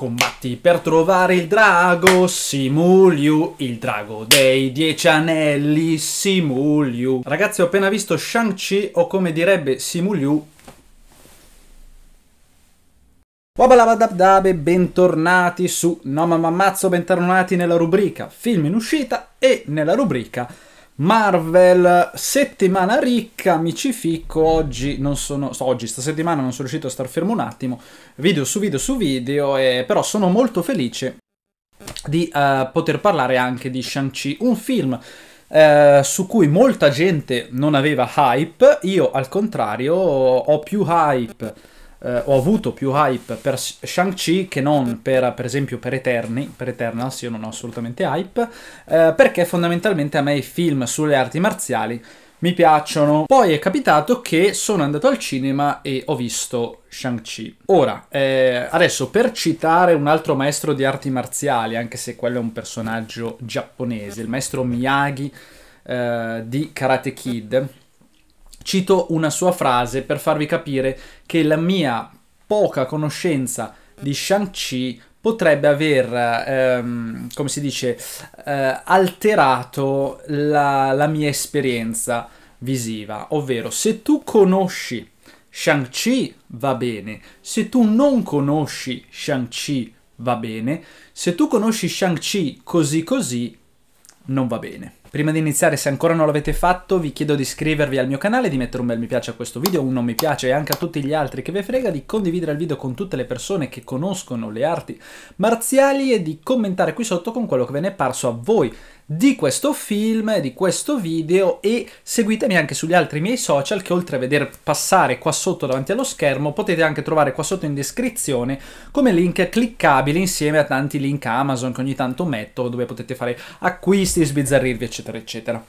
Combatti per trovare il drago, Simuliu, il drago dei dieci anelli, Simuliu. Ragazzi, ho appena visto Shang-Chi, o come direbbe Simuliu, Wabalabadabdabe, bentornati su No Mamma bentornati nella rubrica film in uscita e nella rubrica Marvel, settimana ricca, mi ci ficco, oggi non sono, so, oggi, sta settimana non sono riuscito a star fermo un attimo, video su video su video, e, però sono molto felice di uh, poter parlare anche di Shang-Chi, un film uh, su cui molta gente non aveva hype, io al contrario ho più hype eh, ho avuto più hype per Shang-Chi che non per, per esempio per Eterni, per Eternals io non ho assolutamente hype, eh, perché fondamentalmente a me i film sulle arti marziali mi piacciono. Poi è capitato che sono andato al cinema e ho visto Shang-Chi. Ora, eh, adesso per citare un altro maestro di arti marziali, anche se quello è un personaggio giapponese, il maestro Miyagi eh, di Karate Kid, Cito una sua frase per farvi capire che la mia poca conoscenza di Shang-Chi potrebbe aver, ehm, come si dice, eh, alterato la, la mia esperienza visiva. Ovvero, se tu conosci Shang-Chi va bene, se tu non conosci Shang-Chi va bene, se tu conosci Shang-Chi così così non va bene. Prima di iniziare, se ancora non l'avete fatto, vi chiedo di iscrivervi al mio canale, di mettere un bel mi piace a questo video, un non mi piace e anche a tutti gli altri che vi frega, di condividere il video con tutte le persone che conoscono le arti marziali e di commentare qui sotto con quello che ve ne è parso a voi di questo film, di questo video e seguitemi anche sugli altri miei social che oltre a vedere passare qua sotto davanti allo schermo potete anche trovare qua sotto in descrizione come link cliccabile insieme a tanti link Amazon che ogni tanto metto dove potete fare acquisti, sbizzarrirvi eccetera eccetera.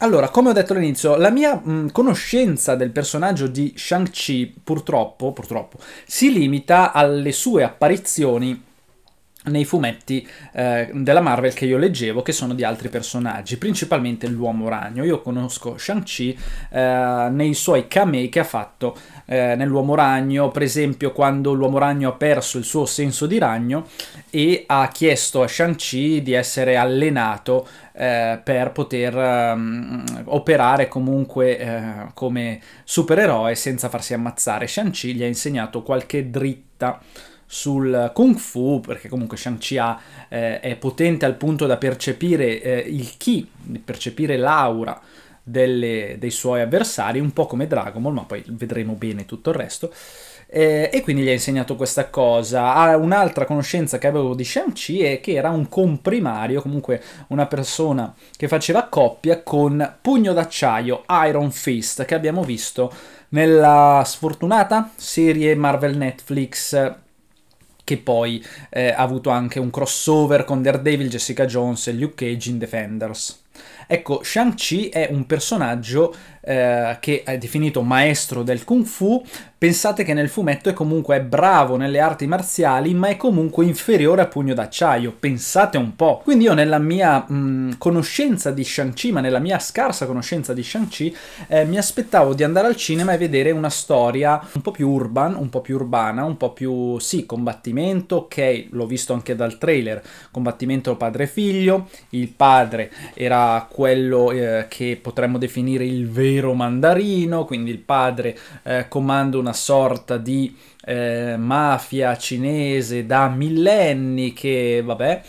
Allora, come ho detto all'inizio, la mia mh, conoscenza del personaggio di Shang-Chi purtroppo, purtroppo si limita alle sue apparizioni nei fumetti eh, della Marvel che io leggevo, che sono di altri personaggi, principalmente l'Uomo Ragno. Io conosco Shang-Chi eh, nei suoi camei che ha fatto eh, nell'Uomo Ragno, per esempio quando l'Uomo Ragno ha perso il suo senso di ragno e ha chiesto a Shang-Chi di essere allenato eh, per poter um, operare comunque eh, come supereroe senza farsi ammazzare. Shang-Chi gli ha insegnato qualche dritta sul kung fu, perché comunque Shang-Chi eh, è potente al punto da percepire eh, il chi, percepire l'aura delle, dei suoi avversari, un po' come Dragon Ball, ma poi vedremo bene tutto il resto. Eh, e quindi gli ha insegnato questa cosa. Ah, un'altra conoscenza che avevo di Shang-Chi è che era un comprimario, comunque una persona che faceva coppia con Pugno d'acciaio, Iron Fist, che abbiamo visto nella sfortunata serie Marvel Netflix che poi eh, ha avuto anche un crossover con Daredevil, Jessica Jones e Luke Cage in Defenders. Ecco, Shang-Chi è un personaggio eh, che è definito maestro del kung fu, pensate che nel fumetto è comunque bravo nelle arti marziali, ma è comunque inferiore a Pugno d'Acciaio, pensate un po'. Quindi io nella mia mh, mm, conoscenza di Shang-Chi, ma nella mia scarsa conoscenza di Shang-Chi, eh, mi aspettavo di andare al cinema e vedere una storia un po' più urban, un po' più urbana, un po' più, sì, combattimento, ok, l'ho visto anche dal trailer, combattimento padre-figlio, il padre era quello eh, che potremmo definire il vero vero mandarino, quindi il padre eh, comanda una sorta di eh, mafia cinese da millenni che, vabbè,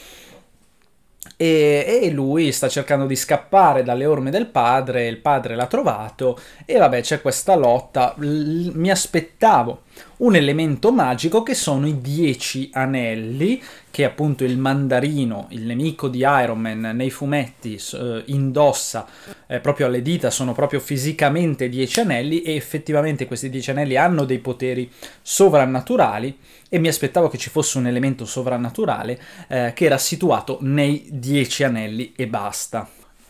e, e, lui sta cercando di scappare dalle orme del padre, il padre l'ha trovato e vabbè c'è questa lotta, L mi aspettavo un elemento magico che sono i dieci anelli che appunto il mandarino, il nemico di Iron Man nei fumetti eh, indossa eh, proprio alle dita, sono proprio fisicamente dieci anelli e effettivamente questi dieci anelli hanno dei poteri sovrannaturali e mi aspettavo che ci fosse un elemento sovrannaturale eh, che era situato nei dieci anelli e basta.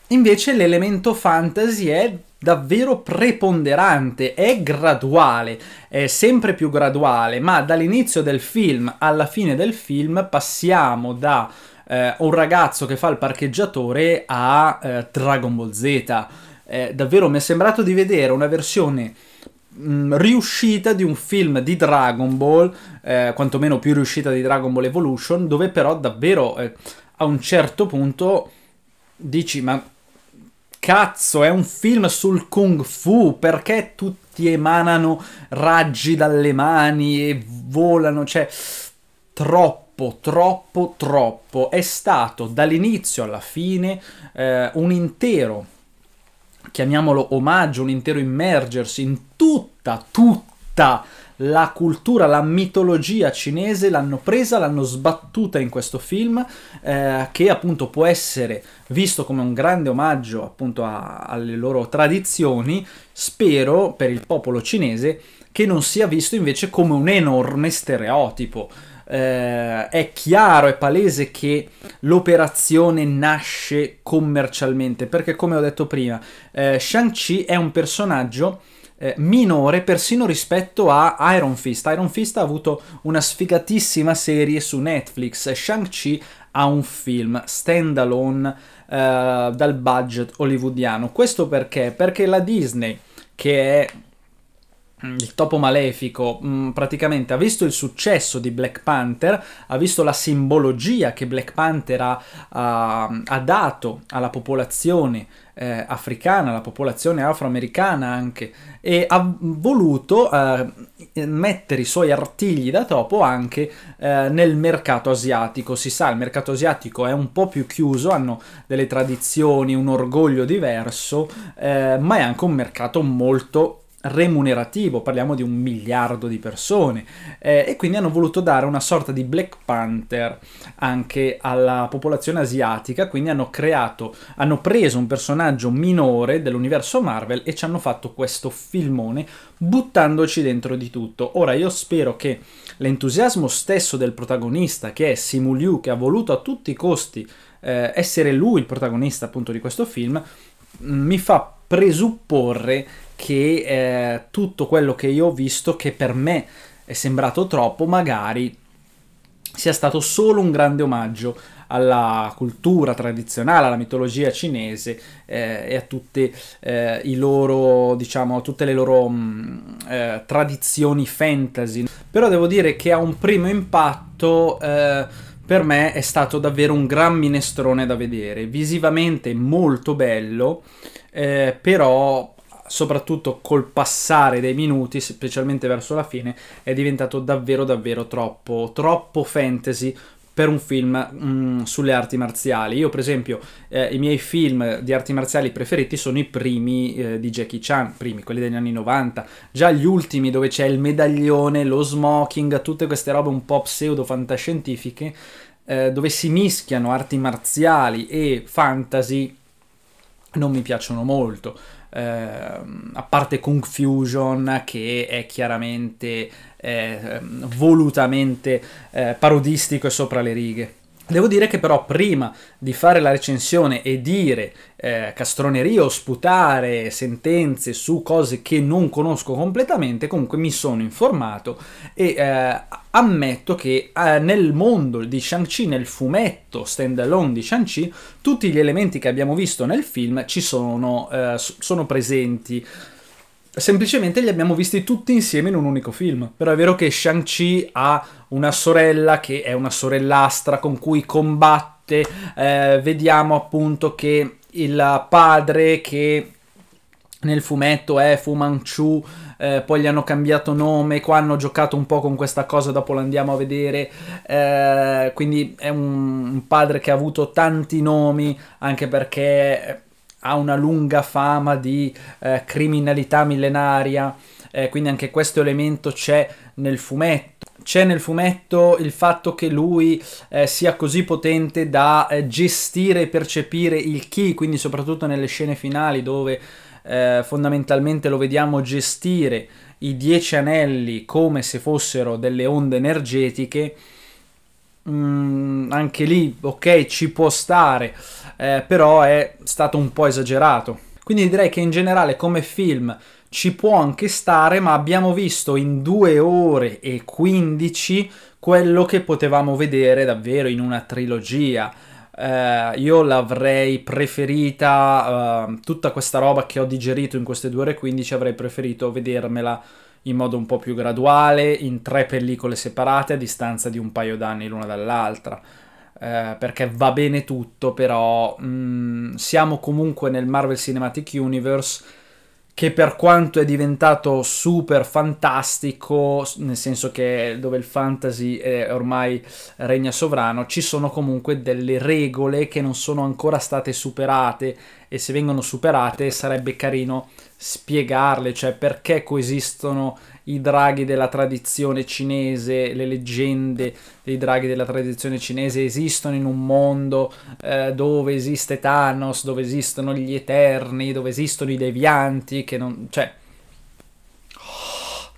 Invece l'elemento fantasy è davvero preponderante, è graduale, è sempre più graduale, ma dall'inizio del film alla fine del film passiamo da eh, un ragazzo che fa il parcheggiatore a eh, Dragon Ball Z. Eh, davvero mi è sembrato di vedere una versione mh, mm, riuscita di un film di Dragon Ball, eh, quantomeno più riuscita di Dragon Ball Evolution, dove però davvero eh, a un certo punto dici ma Cazzo, è un film sul kung fu, perché tutti emanano raggi dalle mani e volano, cioè troppo, troppo, troppo. È stato dall'inizio alla fine eh, un intero, chiamiamolo omaggio, un intero immergersi in tutta, tutta la cultura, la mitologia cinese l'hanno presa, l'hanno sbattuta in questo film eh, che appunto può essere visto come un grande omaggio appunto a, alle loro tradizioni, spero per il popolo cinese che non sia visto invece come un enorme stereotipo. Eh, è chiaro, è palese che l'operazione nasce commercialmente, perché come ho detto prima, eh, Shang-Chi è un personaggio eh, minore persino rispetto a Iron Fist. Iron Fist ha avuto una sfigatissima serie su Netflix. Shang-Chi ha un film standalone eh, dal budget hollywoodiano. Questo perché? Perché la Disney, che è Mm, il topo malefico mh, mm, praticamente ha visto il successo di Black Panther, ha visto la simbologia che Black Panther ha, ha, ehm, ha dato alla popolazione eh, africana, alla popolazione afroamericana anche, e ha voluto eh, mettere i suoi artigli da topo anche eh, nel mercato asiatico. Si sa, il mercato asiatico è un po' più chiuso, hanno delle tradizioni, un orgoglio diverso, eh, ma è anche un mercato molto remunerativo, parliamo di un miliardo di persone eh, e quindi hanno voluto dare una sorta di Black Panther anche alla popolazione asiatica, quindi hanno creato, hanno preso un personaggio minore dell'universo Marvel e ci hanno fatto questo filmone buttandoci dentro di tutto. Ora io spero che l'entusiasmo stesso del protagonista che è Simu Liu che ha voluto a tutti i costi eh, essere lui il protagonista appunto di questo film mm, mi fa presupporre che eh, tutto quello che io ho visto, che per me è sembrato troppo, magari sia stato solo un grande omaggio alla cultura tradizionale, alla mitologia cinese eh, e a tutte, eh, i loro, diciamo, tutte le loro mh, mm, eh, tradizioni fantasy. Però devo dire che a un primo impatto eh, per me è stato davvero un gran minestrone da vedere, visivamente molto bello, eh, però soprattutto col passare dei minuti, specialmente verso la fine, è diventato davvero davvero troppo, troppo fantasy per un film mh, mm, sulle arti marziali. Io, per esempio, eh, i miei film di arti marziali preferiti sono i primi eh, di Jackie Chan, primi, quelli degli anni 90, già gli ultimi dove c'è il medaglione, lo smoking, tutte queste robe un po' pseudo-fantascientifiche, eh, dove si mischiano arti marziali e fantasy, non mi piacciono molto eh, a parte Confusion che è chiaramente eh, ehm, volutamente eh, parodistico e sopra le righe. Devo dire che però prima di fare la recensione e dire eh, castronerie o sputare sentenze su cose che non conosco completamente, comunque mi sono informato e eh, ammetto che eh, nel mondo di Shang-Chi, nel fumetto stand-alone di Shang-Chi, tutti gli elementi che abbiamo visto nel film ci sono, eh, sono presenti. Semplicemente li abbiamo visti tutti insieme in un unico film. Però è vero che Shang-Chi ha una sorella che è una sorellastra con cui combatte. Eh, vediamo appunto che il padre che nel fumetto è Fu Manchu, eh, poi gli hanno cambiato nome, qua hanno giocato un po' con questa cosa, dopo l'andiamo a vedere, eh, quindi è un, un padre che ha avuto tanti nomi, anche perché ha una lunga fama di eh, criminalità millenaria, eh, quindi anche questo elemento c'è nel fumetto. C'è nel fumetto il fatto che lui eh, sia così potente da eh, gestire e percepire il chi, quindi soprattutto nelle scene finali dove eh, fondamentalmente lo vediamo gestire i dieci anelli come se fossero delle onde energetiche, Mm, anche lì, ok, ci può stare, eh, però è stato un po' esagerato. Quindi direi che in generale come film ci può anche stare, ma abbiamo visto in due ore e 15 quello che potevamo vedere davvero in una trilogia. Eh, io l'avrei preferita, eh, tutta questa roba che ho digerito in queste due ore e 15, avrei preferito vedermela in modo un po' più graduale, in tre pellicole separate a distanza di un paio d'anni l'una dall'altra. Eh, perché va bene tutto, però mh, mm, siamo comunque nel Marvel Cinematic Universe che per quanto è diventato super fantastico, nel senso che dove il fantasy ormai regna sovrano, ci sono comunque delle regole che non sono ancora state superate e se vengono superate sarebbe carino spiegarle, cioè perché coesistono i draghi della tradizione cinese, le leggende dei draghi della tradizione cinese esistono in un mondo eh, dove esiste Thanos, dove esistono gli Eterni, dove esistono i devianti, che non... cioè... Oh,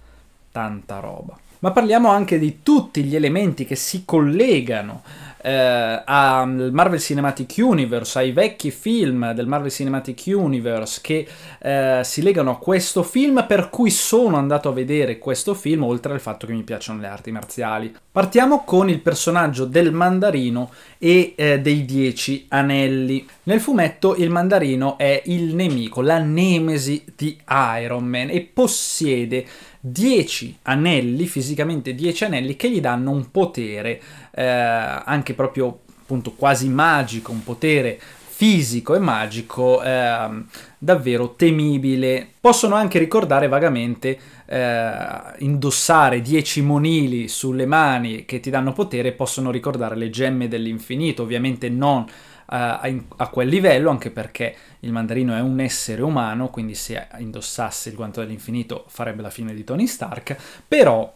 tanta roba. Ma parliamo anche di tutti gli elementi che si collegano eh, al Marvel Cinematic Universe, ai vecchi film del Marvel Cinematic Universe che eh, si legano a questo film, per cui sono andato a vedere questo film, oltre al fatto che mi piacciono le arti marziali. Partiamo con il personaggio del mandarino e eh, dei dieci anelli. Nel fumetto il mandarino è il nemico, la nemesi di Iron Man e possiede 10 anelli, fisicamente 10 anelli, che gli danno un potere, eh, anche proprio appunto quasi magico, un potere fisico e magico eh, davvero temibile. Possono anche ricordare vagamente eh, indossare 10 monili sulle mani che ti danno potere, possono ricordare le gemme dell'infinito, ovviamente non a, quel livello, anche perché il mandarino è un essere umano, quindi se indossasse il guanto dell'infinito farebbe la fine di Tony Stark, però...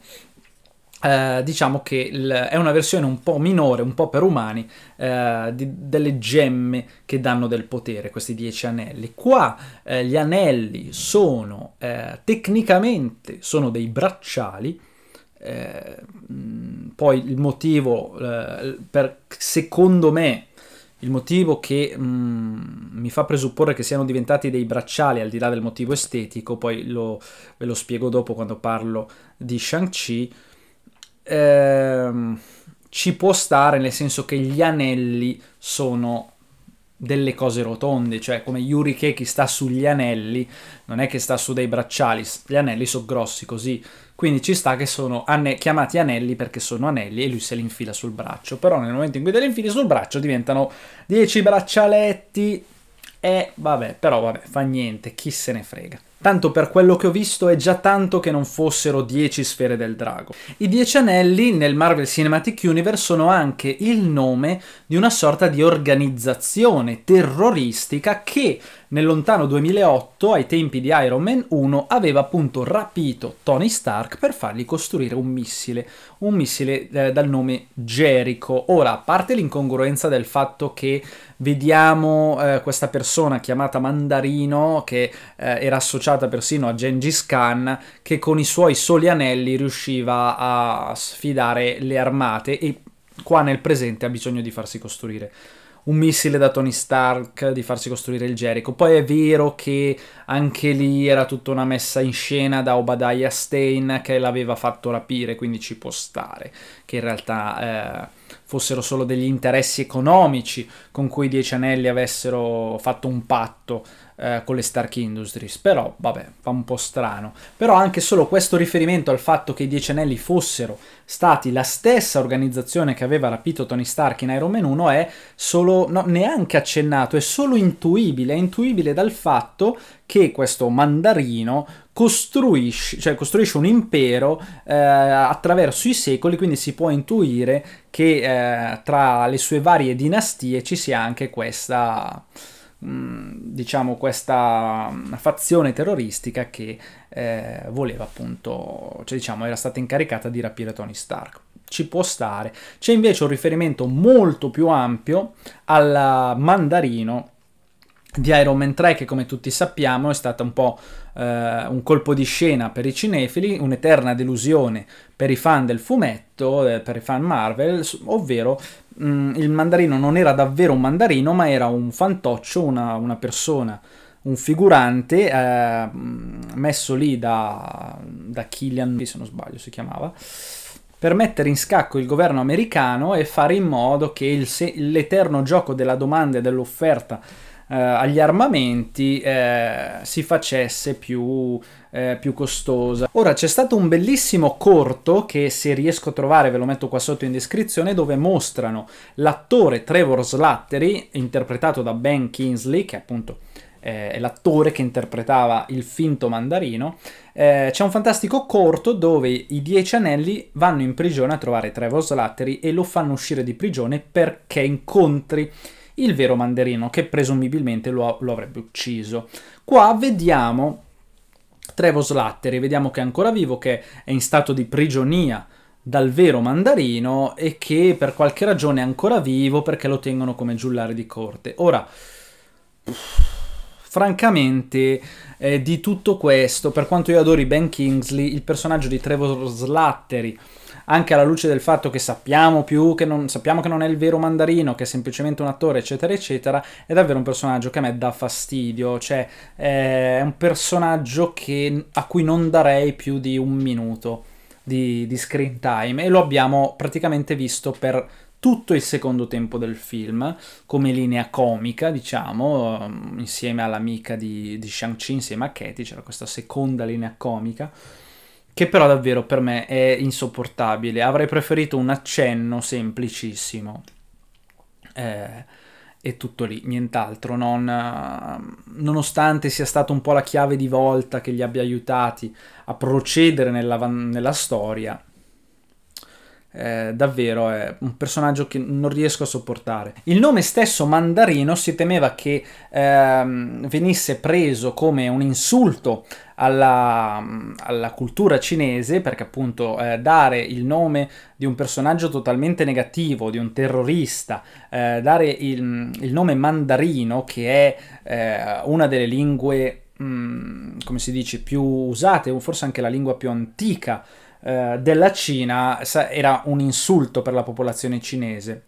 Uh, diciamo che il, è una versione un po' minore, un po' per umani, uh, di, delle gemme che danno del potere, questi dieci anelli. Qua uh, gli anelli sono tecnicamente sono dei bracciali. poi il motivo per secondo me il motivo che mm, mi fa presupporre che siano diventati dei bracciali al di là del motivo estetico, poi lo, ve lo spiego dopo quando parlo di Shang-Chi, ehm, ci può stare nel senso che gli anelli sono delle cose rotonde, cioè come Yuri Yurikeki sta sugli anelli, non è che sta su dei bracciali, gli anelli sono grossi così, quindi ci sta che sono anne- chiamati anelli perché sono anelli e lui se li infila sul braccio, però nel momento in cui te li infili sul braccio diventano 10 braccialetti e vabbè, però vabbè, fa niente, chi se ne frega. Tanto per quello che ho visto è già tanto che non fossero 10 sfere del drago. I 10 anelli nel Marvel Cinematic Universe sono anche il nome di una sorta di organizzazione terroristica che nel lontano 2008, ai tempi di Iron Man 1, aveva appunto rapito Tony Stark per fargli costruire un missile, un missile eh, dal nome Jericho. Ora, a parte l'incongruenza del fatto che vediamo eh, questa persona chiamata Mandarino che eh, era associata associata persino a Gengis Khan che con i suoi soli anelli riusciva a sfidare le armate e qua nel presente ha bisogno di farsi costruire un missile da Tony Stark, di farsi costruire il Jericho. Poi è vero che anche lì era tutta una messa in scena da Obadiah Stain che l'aveva fatto rapire, quindi ci può stare che in realtà eh, fossero solo degli interessi economici con cui i Dieci Anelli avessero fatto un patto eh, con le Stark Industries, però vabbè, fa un po' strano. Però anche solo questo riferimento al fatto che i Dieci Anelli fossero stati la stessa organizzazione che aveva rapito Tony Stark in Iron Man 1 è solo, no, neanche accennato, è solo intuibile, è intuibile dal fatto che questo mandarino costruisce, cioè costruisce un impero eh, attraverso i secoli, quindi si può intuire che eh, tra le sue varie dinastie ci sia anche questa Mm, diciamo questa mm, fazione terroristica che eh, voleva appunto cioè diciamo era stata incaricata di rapire Tony Stark ci può stare c'è invece un riferimento molto più ampio al mandarino di Iron Man 3 che come tutti sappiamo è stato un po' eh, un colpo di scena per i cinefili, un'eterna delusione per i fan del fumetto, eh, per i fan Marvel, ovvero mh, mm, il mandarino non era davvero un mandarino, ma era un fantoccio, una, una persona, un figurante eh, mm, messo lì da, da Killian, se non sbaglio si chiamava, per mettere in scacco il governo americano e fare in modo che l'eterno gioco della domanda e dell'offerta eh, agli armamenti eh, si facesse più, eh, più costosa. Ora c'è stato un bellissimo corto che se riesco a trovare ve lo metto qua sotto in descrizione dove mostrano l'attore Trevor Slattery interpretato da Ben Kingsley che appunto eh, l'attore che interpretava il finto mandarino, eh, c'è un fantastico corto dove i dieci anelli vanno in prigione a trovare Trevor Slattery e lo fanno uscire di prigione perché incontri il vero mandarino che presumibilmente lo, lo avrebbe ucciso. Qua vediamo Trevor Slattery, vediamo che è ancora vivo, che è in stato di prigionia dal vero mandarino e che per qualche ragione è ancora vivo perché lo tengono come giullare di corte. Ora, francamente, eh, di tutto questo, per quanto io adori Ben Kingsley, il personaggio di Trevor Slattery anche alla luce del fatto che sappiamo più, che non, sappiamo che non è il vero mandarino, che è semplicemente un attore, eccetera, eccetera, è davvero un personaggio che a me dà fastidio, cioè eh, è un personaggio che, a cui non darei più di un minuto di, di screen time e lo abbiamo praticamente visto per tutto il secondo tempo del film, come linea comica, diciamo, ehm, insieme all'amica di, di Shang-Chi, insieme a Katie, c'era questa seconda linea comica, che però davvero per me è insopportabile. Avrei preferito un accenno semplicissimo. Eh, e tutto lì, nient'altro. Non, eh, nonostante sia stata un po' la chiave di volta che li abbia aiutati a procedere nella, nella storia, eh, davvero è un personaggio che non riesco a sopportare. Il nome stesso Mandarino si temeva che ehm, venisse preso come un insulto alla, alla cultura cinese, perché appunto eh, dare il nome di un personaggio totalmente negativo, di un terrorista, eh, dare il, il, nome mandarino, che è eh, una delle lingue, mh, mm, come si dice, più usate, forse anche la lingua più antica eh, della Cina, era un insulto per la popolazione cinese.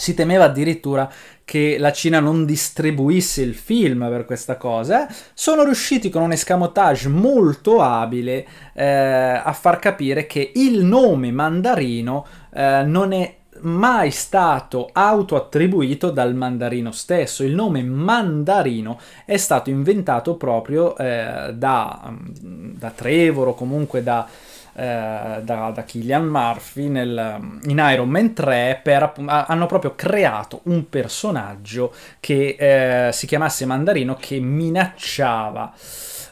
Si temeva addirittura che la Cina non distribuisse il film per questa cosa. Sono riusciti con un escamotage molto abile eh, a far capire che il nome mandarino eh, non è mai stato autoattribuito dal mandarino stesso. Il nome mandarino è stato inventato proprio eh, da, mm, da Trevor o comunque da eh, da, da Killian Murphy nel, in Iron Man 3 per, hanno proprio creato un personaggio che eh, si chiamasse Mandarino che minacciava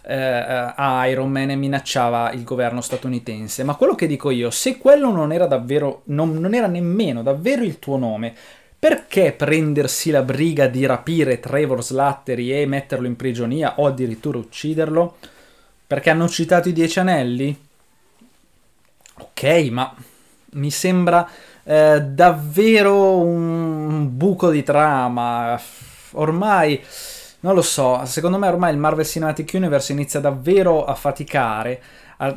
eh, a Iron Man e minacciava il governo statunitense. Ma quello che dico io, se quello non era davvero, non, non era nemmeno davvero il tuo nome, perché prendersi la briga di rapire Trevor Slattery e metterlo in prigionia o addirittura ucciderlo? Perché hanno citato i Dieci Anelli? Ok, ma mi sembra eh, davvero un buco di trama. Ormai, non lo so, secondo me ormai il Marvel Cinematic Universe inizia davvero a faticare, a,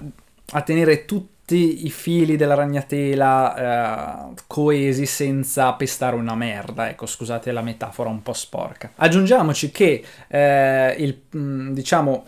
a tenere tutti i fili della ragnatela eh, coesi senza pestare una merda, ecco scusate la metafora un po' sporca. Aggiungiamoci che eh, il, mm, diciamo,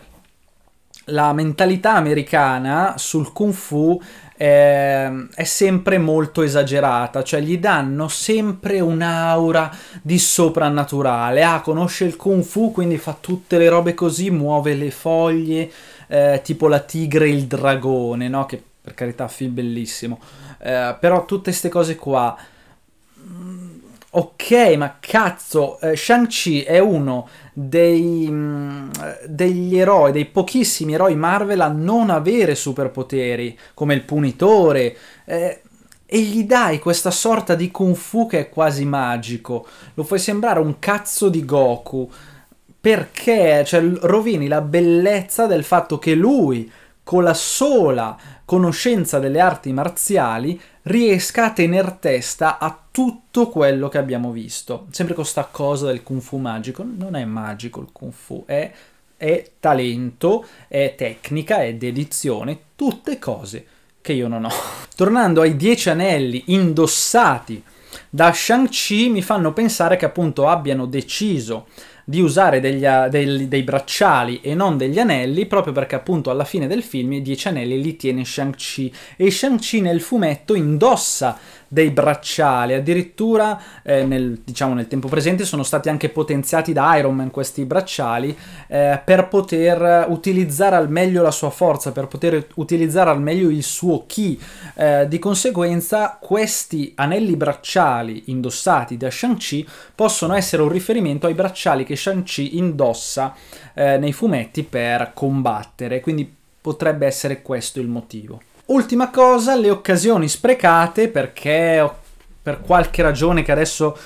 la mentalità americana sul kung fu eh, è sempre molto esagerata, cioè gli danno sempre un'aura di soprannaturale. Ah, conosce il kung fu, quindi fa tutte le robe così, muove le foglie, eh, tipo la tigre e il dragone, no? Che per carità, film bellissimo. Eh, però tutte queste cose qua mm, Ok, ma cazzo, eh, Shang-Chi è uno dei, mh, mm, degli eroi, dei pochissimi eroi Marvel a non avere superpoteri, come il Punitore, eh, e gli dai questa sorta di kung fu che è quasi magico. Lo fai sembrare un cazzo di Goku, perché cioè, rovini la bellezza del fatto che lui, con la sola conoscenza delle arti marziali, riesca a tener testa a tutto quello che abbiamo visto. Sempre con questa cosa del kung fu magico, non è magico il kung fu, è, è talento, è tecnica, è dedizione, tutte cose che io non ho. Tornando ai dieci anelli indossati da Shang-Chi mi fanno pensare che appunto abbiano deciso di usare degli, dei, dei, bracciali e non degli anelli, proprio perché appunto alla fine del film i dieci anelli li tiene Shang-Chi e Shang-Chi nel fumetto indossa dei bracciali, addirittura eh, nel, diciamo, nel, tempo presente sono stati anche potenziati da Iron Man questi bracciali eh, per poter utilizzare al meglio la sua forza, per poter utilizzare al meglio il suo chi. Eh, di conseguenza questi anelli bracciali indossati da Shang-Chi possono essere un riferimento ai bracciali che Shang-Chi indossa eh, nei fumetti per combattere, quindi potrebbe essere questo il motivo. Ultima cosa, le occasioni sprecate perché per qualche ragione che adesso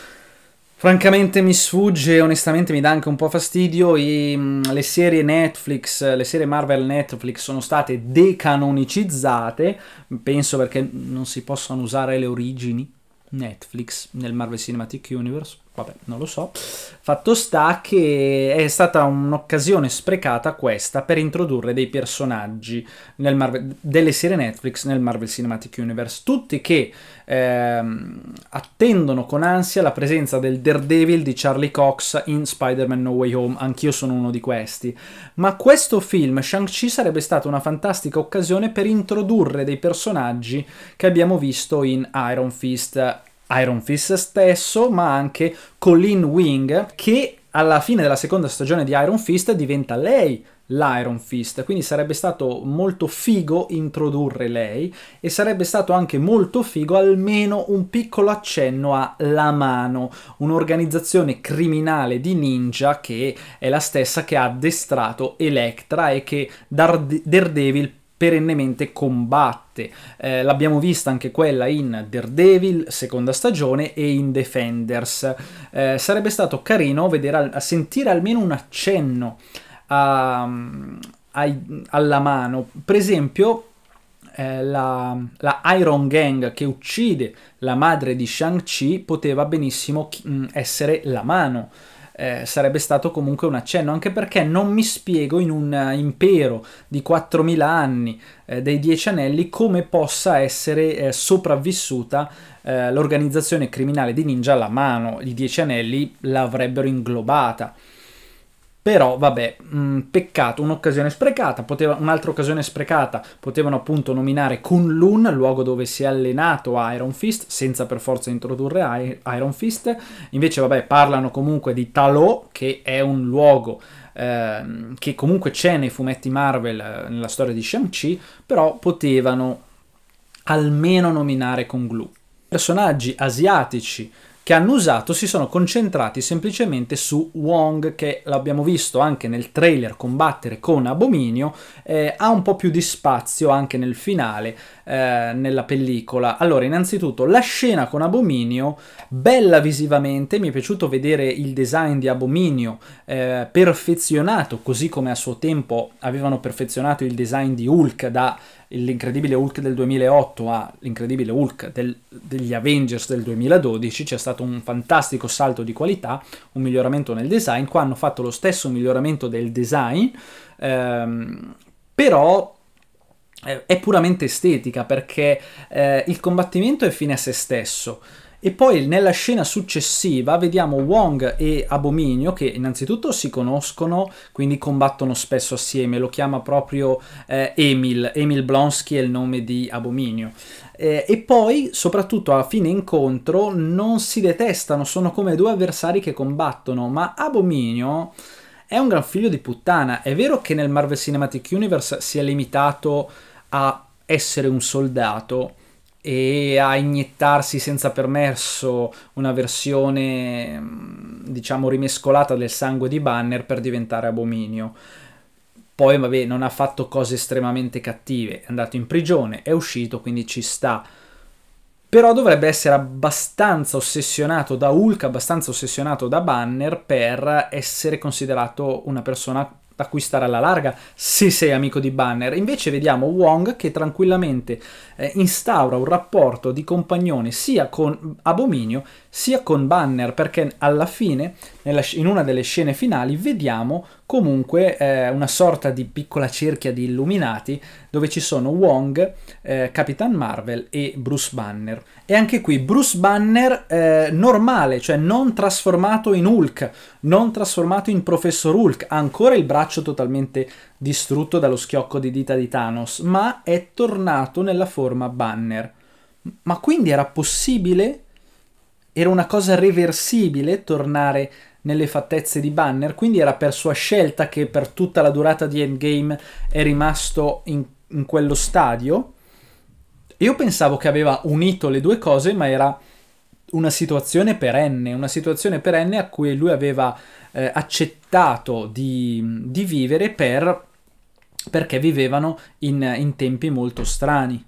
francamente mi sfugge, onestamente mi dà anche un po' fastidio, i, mm, le serie Netflix, le serie Marvel Netflix sono state decanonicizzate, penso perché non si possono usare le origini Netflix nel Marvel Cinematic Universe. Vabbè, non lo so. Fatto sta che è stata un'occasione sprecata questa per introdurre dei personaggi Marvel, delle serie Netflix nel Marvel Cinematic Universe. Tutti che ehm, attendono con ansia la presenza del Daredevil di Charlie Cox in Spider-Man No Way Home. Anch'io sono uno di questi. Ma questo film, Shang-Chi, sarebbe stata una fantastica occasione per introdurre dei personaggi che abbiamo visto in Iron Fist Iron Fist stesso, ma anche Colleen Wing, che alla fine della seconda stagione di Iron Fist diventa lei l'Iron Fist, quindi sarebbe stato molto figo introdurre lei e sarebbe stato anche molto figo almeno un piccolo accenno a La Mano, un'organizzazione criminale di ninja che è la stessa che ha addestrato Electra e che Daredevil perennemente combatte. Eh, l'abbiamo vista anche quella in Daredevil, seconda stagione, e in Defenders. Eh, sarebbe stato carino vedere, a sentire almeno un accenno a, ehm, ai, alla mano. Per esempio, eh, la, la, Iron Gang che uccide la madre di Shang-Chi poteva benissimo mm, essere la mano eh, sarebbe stato comunque un accenno, anche perché non mi spiego in un impero di 4.000 anni eh, dei Dieci Anelli come possa essere eh, sopravvissuta eh, l'organizzazione criminale di Ninja alla mano, i Dieci Anelli l'avrebbero inglobata. Però vabbè, mh, mm, peccato, un'occasione sprecata, poteva, un'altra occasione sprecata, potevano appunto nominare Kunlun, luogo dove si è allenato Iron Fist, senza per forza introdurre Iron Fist, invece vabbè parlano comunque di Talò, che è un luogo ehm, che comunque c'è nei fumetti Marvel, eh, nella storia di Shang-Chi, però potevano almeno nominare Kung Lu. Personaggi asiatici che hanno usato si sono concentrati semplicemente su Wong che l'abbiamo visto anche nel trailer combattere con Abominio, eh, ha un po' più di spazio anche nel finale, eh, nella pellicola. Allora, innanzitutto la scena con Abominio, bella visivamente, mi è piaciuto vedere il design di Abominio eh, perfezionato, così come a suo tempo avevano perfezionato il design di Hulk da l'incredibile Hulk del 2008 all'incredibile Hulk del, degli Avengers del 2012 c'è stato un fantastico salto di qualità, un miglioramento nel design, qua hanno fatto lo stesso miglioramento del design, ehm, però eh, è puramente estetica perché eh, il combattimento è fine a se stesso. E poi nella scena successiva vediamo Wong e Abominio che innanzitutto si conoscono, quindi combattono spesso assieme, lo chiama proprio eh, Emil, Emil Blonsky è il nome di Abominio. Eh, e poi, soprattutto alla fine incontro, non si detestano, sono come due avversari che combattono, ma Abominio è un gran figlio di puttana. È vero che nel Marvel Cinematic Universe si è limitato a essere un soldato, e a iniettarsi senza permesso una versione mm, diciamo rimescolata del sangue di Banner per diventare abominio. Poi vabbè non ha fatto cose estremamente cattive, è andato in prigione, è uscito quindi ci sta. Però dovrebbe essere abbastanza ossessionato da Hulk, abbastanza ossessionato da Banner per essere considerato una persona da acquistare alla larga se sei amico di Banner. Invece vediamo Wong che tranquillamente eh, instaura un rapporto di compagnone sia con Abominio sia con Banner perché alla fine, nella, in una delle scene finali, vediamo comunque eh, una sorta di piccola cerchia di illuminati dove ci sono Wong, eh, Capitan Marvel e Bruce Banner. E anche qui Bruce Banner eh, normale, cioè non trasformato in Hulk, non trasformato in Professor Hulk, ha ancora il braccio totalmente distrutto dallo schiocco di dita di Thanos, ma è tornato nella forma Banner. Ma quindi era possibile? Era una cosa reversibile tornare nelle fattezze di Banner, quindi era per sua scelta che per tutta la durata di Endgame è rimasto in, in quello stadio. Io pensavo che aveva unito le due cose, ma era una situazione perenne, una situazione perenne a cui lui aveva eh, accettato di, di vivere per, perché vivevano in, in, tempi molto strani.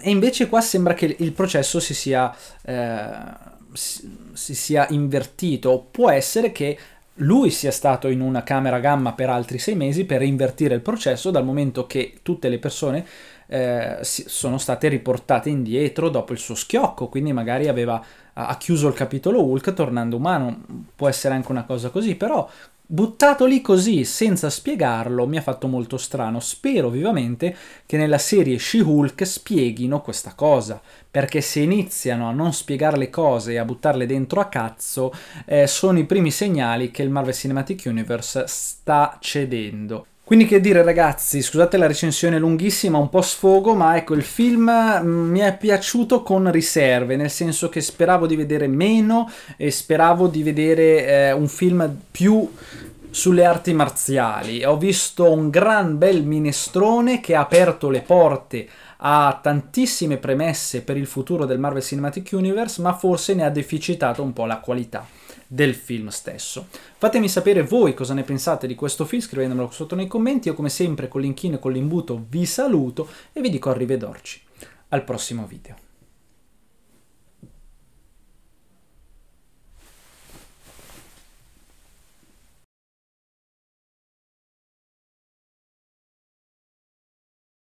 E invece qua sembra che il processo si sia... Eh, si sia invertito, può essere che lui sia stato in una camera gamma per altri sei mesi per invertire il processo dal momento che tutte le persone eh, sono state riportate indietro dopo il suo schiocco, quindi magari aveva, ha chiuso il capitolo Hulk tornando umano, può essere anche una cosa così, però Buttato lì così, senza spiegarlo, mi ha fatto molto strano. Spero vivamente che nella serie She-Hulk spieghino questa cosa, perché se iniziano a non spiegare le cose e a buttarle dentro a cazzo, eh, sono i primi segnali che il Marvel Cinematic Universe sta cedendo. Quindi che dire ragazzi, scusate la recensione lunghissima, un po' sfogo, ma ecco il film mm, mi è piaciuto con riserve, nel senso che speravo di vedere meno e speravo di vedere eh, un film più sulle arti marziali. Ho visto un gran bel minestrone che ha aperto le porte ha tantissime premesse per il futuro del Marvel Cinematic Universe, ma forse ne ha deficitato un po' la qualità del film stesso. Fatemi sapere voi cosa ne pensate di questo film, scrivendomelo sotto nei commenti. Io come sempre con l'inchino e con l'imbuto vi saluto e vi dico arrivederci al prossimo video.